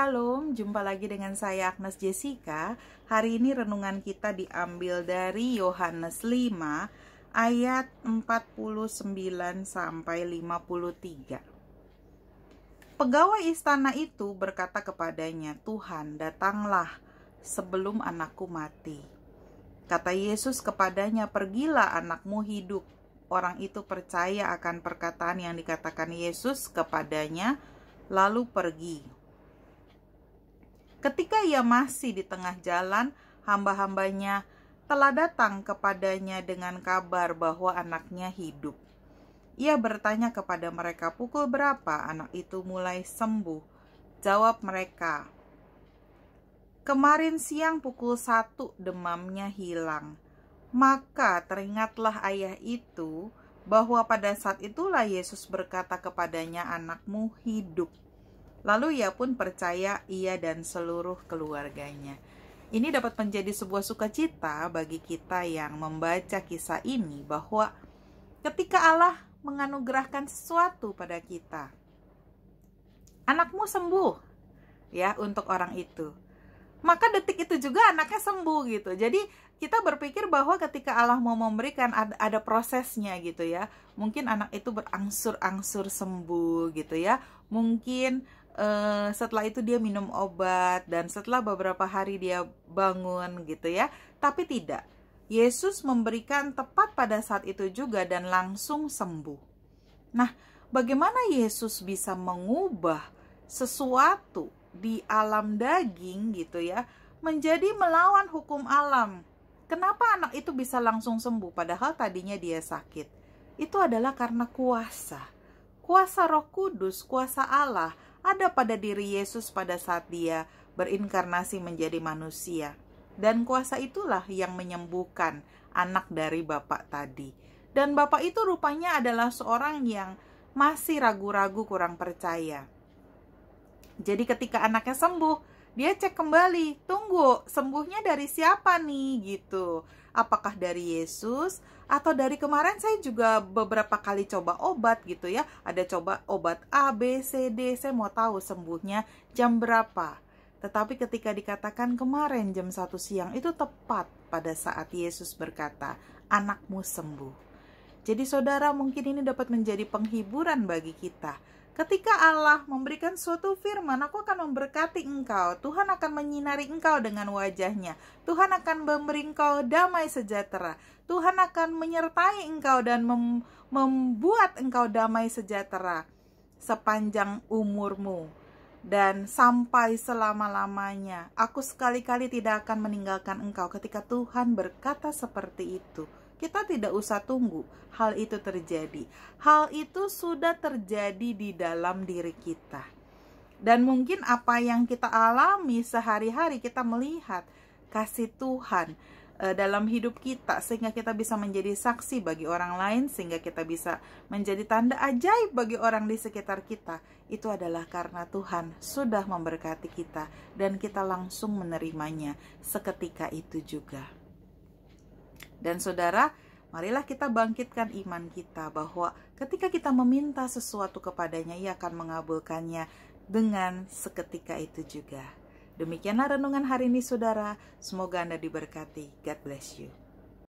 Halo, jumpa lagi dengan saya Agnes Jessica. Hari ini renungan kita diambil dari Yohanes 5 ayat 49 sampai 53. Pegawai istana itu berkata kepadanya, "Tuhan, datanglah sebelum anakku mati." Kata Yesus kepadanya, "Pergilah, anakmu hidup." Orang itu percaya akan perkataan yang dikatakan Yesus kepadanya, lalu pergi. Ketika ia masih di tengah jalan, hamba-hambanya telah datang kepadanya dengan kabar bahwa anaknya hidup. Ia bertanya kepada mereka, "Pukul berapa anak itu mulai sembuh?" Jawab mereka, "Kemarin siang pukul satu demamnya hilang." Maka teringatlah ayah itu bahwa pada saat itulah Yesus berkata kepadanya, "Anakmu hidup." Lalu ia pun percaya ia dan seluruh keluarganya. Ini dapat menjadi sebuah sukacita bagi kita yang membaca kisah ini bahwa ketika Allah menganugerahkan sesuatu pada kita, anakmu sembuh ya untuk orang itu. Maka detik itu juga anaknya sembuh gitu. Jadi kita berpikir bahwa ketika Allah mau memberikan ada, ada prosesnya gitu ya. Mungkin anak itu berangsur-angsur sembuh gitu ya. Mungkin Eh, setelah itu dia minum obat dan setelah beberapa hari dia bangun gitu ya. Tapi tidak. Yesus memberikan tepat pada saat itu juga dan langsung sembuh. Nah, bagaimana Yesus bisa mengubah sesuatu di alam daging gitu ya menjadi melawan hukum alam? Kenapa anak itu bisa langsung sembuh padahal tadinya dia sakit? Itu adalah karena kuasa. Kuasa Roh Kudus, kuasa Allah ada pada diri Yesus pada saat dia berinkarnasi menjadi manusia. Dan kuasa itulah yang menyembuhkan anak dari bapak tadi. Dan bapak itu rupanya adalah seorang yang masih ragu-ragu kurang percaya. Jadi ketika anaknya sembuh, dia cek kembali, tunggu sembuhnya dari siapa nih gitu. Apakah dari Yesus atau dari kemarin saya juga beberapa kali coba obat gitu ya. Ada coba obat A, B, C, D, saya mau tahu sembuhnya jam berapa. Tetapi ketika dikatakan kemarin jam 1 siang itu tepat pada saat Yesus berkata, "Anakmu sembuh." Jadi saudara mungkin ini dapat menjadi penghiburan bagi kita Ketika Allah memberikan suatu firman, aku akan memberkati engkau. Tuhan akan menyinari engkau dengan wajahnya. Tuhan akan memberi engkau damai sejahtera. Tuhan akan menyertai engkau dan mem membuat engkau damai sejahtera sepanjang umurmu dan sampai selama-lamanya. Aku sekali-kali tidak akan meninggalkan engkau ketika Tuhan berkata seperti itu. Kita tidak usah tunggu hal itu terjadi. Hal itu sudah terjadi di dalam diri kita. Dan mungkin apa yang kita alami sehari-hari kita melihat kasih Tuhan eh, dalam hidup kita sehingga kita bisa menjadi saksi bagi orang lain sehingga kita bisa menjadi tanda ajaib bagi orang di sekitar kita itu adalah karena Tuhan sudah memberkati kita dan kita langsung menerimanya seketika itu juga dan saudara, marilah kita bangkitkan iman kita bahwa ketika kita meminta sesuatu kepadanya, ia akan mengabulkannya dengan seketika itu juga. Demikianlah renungan hari ini saudara, semoga Anda diberkati. God bless you.